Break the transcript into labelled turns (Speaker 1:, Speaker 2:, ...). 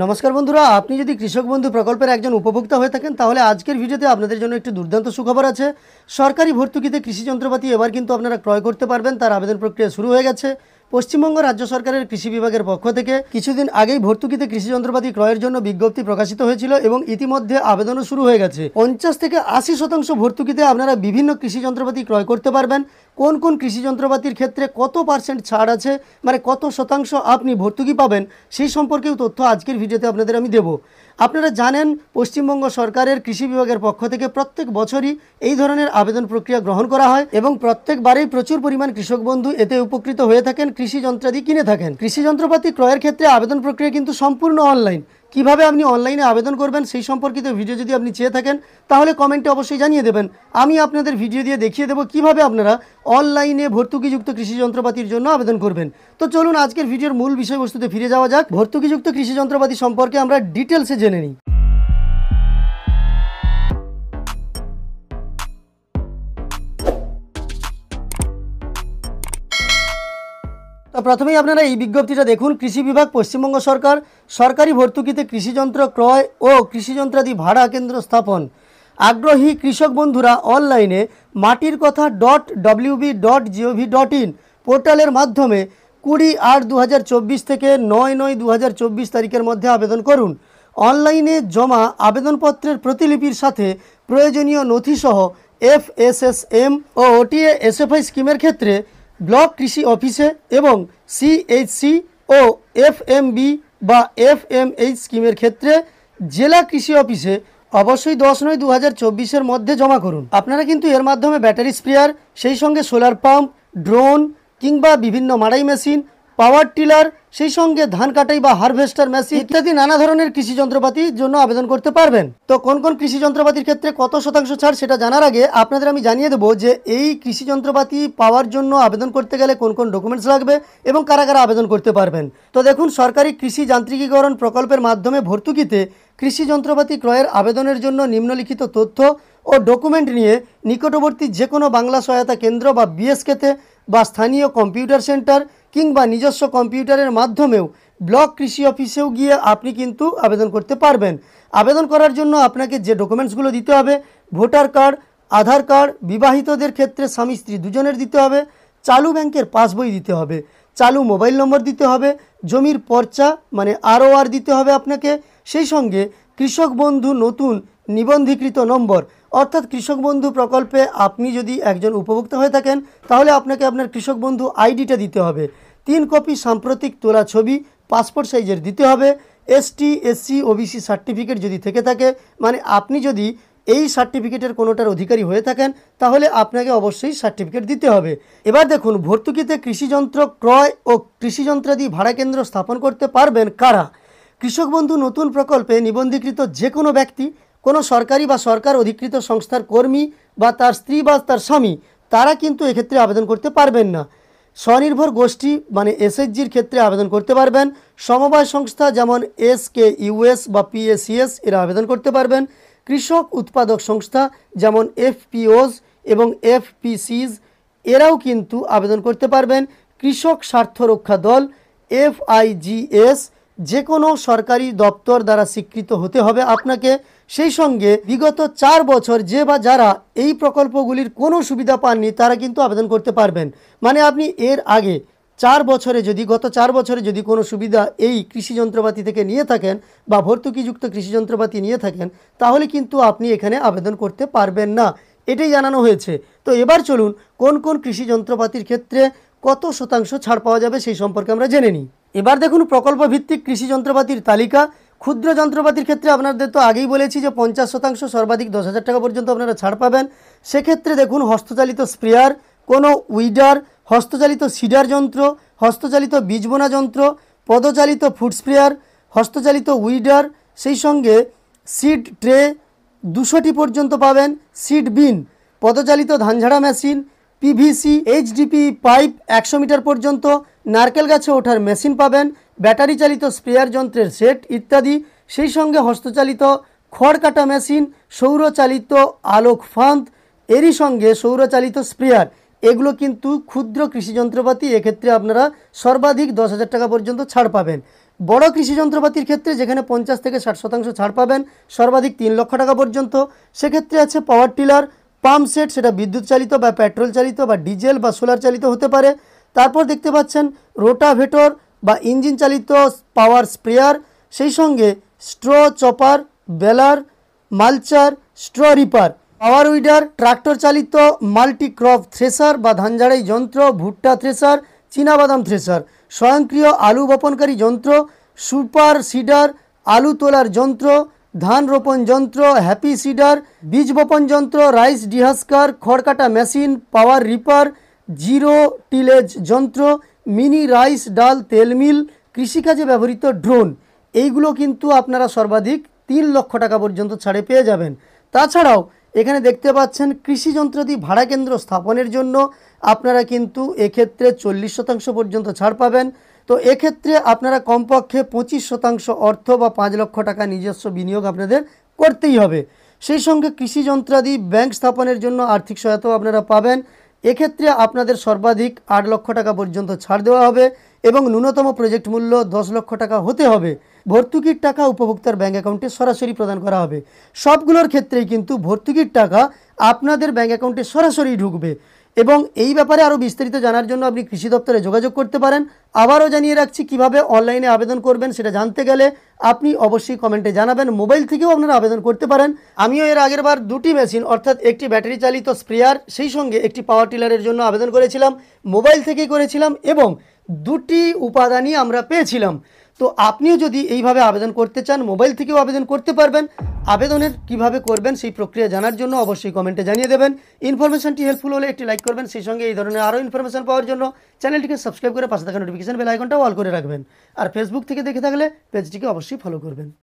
Speaker 1: নমস্কার বন্ধুরা আপনি যদি কৃষক বন্ধু প্রকল্পের একজন উপভোক্তা হয়ে থাকেন তাহলে আজকের ভিডিওতে আপনাদের জন্য একটি দুর্দান্ত সুখবর আছে সরকারি ভর্তুকিতে কৃষি যন্ত্রপাতি এবার কিন্তু আপনারা ক্রয় করতে পারবেন তার আবেদন প্রক্রিয়া শুরু হয়ে গেছে পশ্চিমবঙ্গ রাজ্য সরকারের কৃষি বিভাগের পক্ষ থেকে কিছুদিন আগেই ভর্তুকিতে কৃষি যন্ত্রপাতি ক্রয়ের জন্য বিজ্ঞপ্তি প্রকাশিত হয়েছিল এবং ইতিমধ্যে আবেদনও শুরু হয়ে গেছে পঞ্চাশ থেকে আশি শতাংশ ভর্তুকিতে আপনারা বিভিন্ন কৃষি যন্ত্রপাতি ক্রয় করতে পারবেন কোন কোন কৃষি যন্ত্রপাতির ক্ষেত্রে কত পার্সেন্ট ছাড় আছে মানে কত শতাংশ আপনি ভর্তুকি পাবেন সেই সম্পর্কেও তথ্য আজকের ভিডিওতে আপনাদের আমি দেব আপনারা জানেন পশ্চিমবঙ্গ সরকারের কৃষি বিভাগের পক্ষ থেকে প্রত্যেক বছরই এই ধরনের আবেদন প্রক্রিয়া গ্রহণ করা হয় এবং প্রত্যেকবারেই প্রচুর পরিমাণ কৃষক বন্ধু এতে উপকৃত হয়ে থাকেন কৃষি যন্ত্রাদি কিনে থাকেন কৃষি যন্ত্রপাতি ক্রয়ের ক্ষেত্রে আবেদন প্রক্রিয়া কিন্তু সম্পূর্ণ অনলাইন কিভাবে আপনি অনলাইনে আবেদন করবেন সেই সম্পর্কিত ভিডিও যদি আপনি চেয়ে থাকেন তাহলে কমেন্টে অবশ্যই জানিয়ে দেবেন আমি আপনাদের ভিডিও দিয়ে দেখিয়ে দেবো কিভাবে আপনারা অনলাইনে ভর্তুকিযুক্ত কৃষি যন্ত্রপাতির জন্য আবেদন করবেন তো চলুন আজকের ভিডিওর মূল বিষয়বস্তুতে ফিরে যাওয়া যাক ভর্তুকিযুক্ত কৃষি যন্ত্রপাতি সম্পর্কে আমরা ডিটেলসে জেনে নিই তো প্রথমেই আপনারা এই বিজ্ঞপ্তিটা দেখুন কৃষি বিভাগ পশ্চিমবঙ্গ সরকার সরকারি ভর্তুকিতে কৃষিযন্ত্র ক্রয় ও কৃষিযন্ত্রাদি ভাড়া কেন্দ্র স্থাপন আগ্রহী কৃষক বন্ধুরা অনলাইনে Matir Katha dot WB dot gov dot in পোর্টালের মাধ্যমে কুড়ি আট দু থেকে নয় নয় দু তারিখের মধ্যে আবেদন করুন অনলাইনে জমা আবেদনপত্রের প্রতিলিপির সাথে প্রয়োজনীয় নথিসহ এফ এস এস এম ও ওটিএ এসএফআই স্কিমের ক্ষেত্রে ব্লক কৃষি অফিসে এবং সিএইচসি ও এফএমবি বা এফএমএইচ স্কিমের ক্ষেত্রে জেলা কৃষি অফিসে অবশ্যই দশ নয় দু হাজার চব্বিশের মধ্যে জমা করুন আপনারা কিন্তু এর মাধ্যমে ব্যাটারি স্প্রেয়ার সেই সঙ্গে সোলার পাম্প ড্রোন কিংবা বিভিন্ন মাড়াই মেশিন পাওয়ার টিলার সেই সঙ্গে ধান কাটাই বা হারভেস্টার মেশিন ইত্যাদি নানা ধরনের কৃষি যন্ত্রপাতির জন্য আবেদন করতে পারবেন তো কোন কোন কৃষি যন্ত্রপাতির ক্ষেত্রে কত শতাংশ ছাড় সেটা জানার আগে আপনাদের আমি জানিয়ে দেবো যে এই কৃষি যন্ত্রপাতি পাওয়ার জন্য আবেদন করতে গেলে কোন কোন ডকুমেন্টস লাগবে এবং কারা কারা আবেদন করতে পারবেন তো দেখুন সরকারি কৃষি যান্ত্রিকীকরণ প্রকল্পের মাধ্যমে ভর্তুকিতে কৃষি যন্ত্রপাতি ক্রয়ের আবেদনের জন্য নিম্নলিখিত তথ্য ও ডকুমেন্ট নিয়ে নিকটবর্তী যে কোনো বাংলা সহায়তা কেন্দ্র বা বিএসকেতে বা স্থানীয় কম্পিউটার সেন্টার কিংবা নিজস্ব কম্পিউটারের মাধ্যমেও ব্লক কৃষি অফিসেও গিয়ে আপনি কিন্তু আবেদন করতে পারবেন আবেদন করার জন্য আপনাকে যে ডকুমেন্টসগুলো দিতে হবে ভোটার কার্ড আধার কার্ড বিবাহিতদের ক্ষেত্রে স্বামী স্ত্রী দুজনের দিতে হবে চালু ব্যাংকের পাসবই দিতে হবে চালু মোবাইল নম্বর দিতে হবে জমির পর্চা মানে আরও আর দিতে হবে আপনাকে সেই সঙ্গে কৃষক বন্ধু নতুন নিবন্ধীকৃত নম্বর অর্থাৎ কৃষক বন্ধু প্রকল্পে আপনি যদি একজন উপভোক্তা হয়ে থাকেন তাহলে আপনাকে আপনার কৃষক বন্ধু আইডিটা দিতে হবে তিন কপি সাম্প্রতিক তোলা ছবি পাসপোর্ট সাইজের দিতে হবে এসটি এসসি ওবিসি সার্টিফিকেট যদি থেকে থাকে মানে আপনি যদি এই সার্টিফিকেটের কোনোটার অধিকারী হয়ে থাকেন তাহলে আপনাকে অবশ্যই সার্টিফিকেট দিতে হবে এবার দেখুন ভর্তুকিতে কৃষিযন্ত্র ক্রয় ও কৃষিযন্ত্রাদি ভাড়া কেন্দ্র স্থাপন করতে পারবেন কারা কৃষক বন্ধু নতুন প্রকল্পে নিবন্ধীকৃত যে কোনো ব্যক্তি কোনো সরকারি বা সরকার অধিকৃত সংস্থার কর্মী বা তার স্ত্রী বা তার স্বামী তারা কিন্তু এক্ষেত্রে আবেদন করতে পারবেন না স্বনির্ভর গোষ্ঠী মানে এসএইচজির ক্ষেত্রে আবেদন করতে পারবেন সমবায় সংস্থা যেমন এস কে ইউএস বা পিএসিএস এরা আবেদন করতে পারবেন কৃষক উৎপাদক সংস্থা যেমন এফপিওস এবং এফপিসিজ এরাও কিন্তু আবেদন করতে পারবেন কৃষক স্বার্থ রক্ষা দল এফআইজিএস যে কোনো সরকারি দপ্তর দ্বারা স্বীকৃত হতে হবে আপনাকে সেই সঙ্গে বিগত চার বছর যে বা যারা এই প্রকল্পগুলির কোনো সুবিধা পাননি তারা কিন্তু আবেদন করতে পারবেন মানে আপনি এর আগে চার বছরে যদি গত চার বছরে যদি কোনো সুবিধা এই কৃষি যন্ত্রপাতি থেকে নিয়ে থাকেন বা ভর্তুকিযুক্ত কৃষি যন্ত্রপাতি নিয়ে থাকেন তাহলে কিন্তু আপনি এখানে আবেদন করতে পারবেন না এটাই জানানো হয়েছে তো এবার চলুন কোন কোন কৃষি যন্ত্রপাতির ক্ষেত্রে কত শতাংশ ছাড় পাওয়া যাবে সেই সম্পর্কে আমরা জেনে নিই এবার দেখুন প্রকল্প ভিত্তিক কৃষি যন্ত্রপাতির তালিকা ক্ষুদ্র যন্ত্রপাতির ক্ষেত্রে আপনাদের তো আগেই বলেছি যে পঞ্চাশ শতাংশ সর্বাধিক দশ হাজার টাকা পর্যন্ত আপনারা ছাড় পাবেন সেক্ষেত্রে দেখুন হস্তচালিত স্প্রেয়ার কোনো উইডার হস্তচালিত সিডার যন্ত্র হস্তচালিত বীজ বোনা যন্ত্র পদচালিত ফুড স্প্রেয়ার হস্তচালিত উইডার সেই সঙ্গে সিড ট্রে দুশোটি পর্যন্ত পাবেন সিড বিন পদচালিত ধান ঝাড়া মেশিন পিভিসি এইচডিপি পাইপ একশো মিটার পর্যন্ত নারকেল গাছে ওঠার মেশিন পাবেন ব্যাটারি চালিত স্প্রেয়ার যন্ত্রের সেট ইত্যাদি সেই সঙ্গে হস্তচালিত খড় কাটা মেশিন সৌরচালিত আলোক ফাঁদ এরই সঙ্গে সৌরচালিত স্প্রেয়ার এগুলো কিন্তু ক্ষুদ্র কৃষি যন্ত্রপাতি এক্ষেত্রে আপনারা সর্বাধিক দশ হাজার টাকা পর্যন্ত ছাড় পাবেন বড় কৃষি যন্ত্রপাতির ক্ষেত্রে যেখানে পঞ্চাশ থেকে ষাট শতাংশ ছাড় পাবেন সর্বাধিক তিন লক্ষ টাকা পর্যন্ত সেক্ষেত্রে আছে পাওয়ার টিলার পাম্প সেট সেটা বিদ্যুৎ চালিত বা পেট্রোল চালিত বা ডিজেল বা সোলার চালিত হতে পারে তারপর দেখতে পাচ্ছেন রোটাভেটর বা ইঞ্জিন চালিত পাওয়ার স্প্রেয়ার সেই সঙ্গে straw chopper baler mulcher straw reaper power weeder tractor চালিত মাল্টি ক্রপ থ্রেসার বা ধান ঝাড়াই যন্ত্র ভুট্টা থ্রেসার বাদাম থ্রেসার স্বয়ংক্রিয় আলু বপনকারী যন্ত্র সুপার সিডার আলু তোলার যন্ত্র ধান রোপণ যন্ত্র হ্যাপি সিডার বীজ বপন যন্ত্র রাইস ডিহাস্কার খড়কাটা machine power reaper zero tillage যন্ত্র মিনি রাইস ডাল তেল মিল কৃষিকাজে ব্যবহৃত ড্রোন এইগুলো কিন্তু আপনারা সর্বাধিক তিন লক্ষ টাকা পর্যন্ত ছাড়ে পেয়ে যাবেন তাছাড়াও এখানে দেখতে পাচ্ছেন কৃষি যন্ত্রাদি ভাড়া কেন্দ্র স্থাপনের জন্য আপনারা কিন্তু এক্ষেত্রে চল্লিশ শতাংশ পর্যন্ত ছাড় পাবেন তো এক্ষেত্রে আপনারা কমপক্ষে পঁচিশ শতাংশ অর্থ বা পাঁচ লক্ষ টাকা নিজস্ব বিনিয়োগ আপনাদের করতেই হবে সেই সঙ্গে কৃষি যন্ত্রাদি ব্যাংক স্থাপনের জন্য আর্থিক সহায়তাও আপনারা পাবেন এক্ষেত্রে আপনাদের সর্বাধিক আট লক্ষ টাকা পর্যন্ত ছাড় দেওয়া হবে এবং ন্যূনতম প্রজেক্ট মূল্য দশ লক্ষ টাকা হতে হবে ভর্তুকির টাকা উপভোক্তার ব্যাঙ্ক অ্যাকাউন্টে সরাসরি প্রদান করা হবে সবগুলোর ক্ষেত্রেই কিন্তু ভর্তুকির টাকা আপনাদের ব্যাঙ্ক অ্যাকাউন্টে সরাসরি ঢুকবে এবং এই ব্যাপারে আরও বিস্তারিত জানার জন্য আপনি কৃষি দপ্তরে যোগাযোগ করতে পারেন আবারও জানিয়ে রাখছি কিভাবে অনলাইনে আবেদন করবেন সেটা জানতে গেলে আপনি অবশ্যই কমেন্টে জানাবেন মোবাইল থেকেও আপনারা আবেদন করতে পারেন আমিও এর আগের বার দুটি মেশিন অর্থাৎ একটি ব্যাটারি চালিত স্প্রেয়ার সেই সঙ্গে একটি পাওয়ার টিলারের জন্য আবেদন করেছিলাম মোবাইল থেকেই করেছিলাম এবং দুটি উপাদানই আমরা পেয়েছিলাম তো আপনিও যদি এইভাবে আবেদন করতে চান মোবাইল থেকেও আবেদন করতে পারবেন আবেদনের কিভাবে করবেন সেই প্রক্রিয়া জানার জন্য অবশ্যই কমেন্টে জানিয়ে দেবেন ইনফরমেশনটি হেল্পফুল হলে একটি লাইক করবেন সেই সঙ্গে এই ধরনের আরও ইনফরমেশন পাওয়ার জন্য চ্যানেলটিকে সাবস্ক্রাইব করে পাশে থাকা নোটিফিকেশন বেল আইকনটা অল করে রাখবেন আর ফেসবুক থেকে দেখে থাকলে পেজটিকে অবশ্যই ফলো করবেন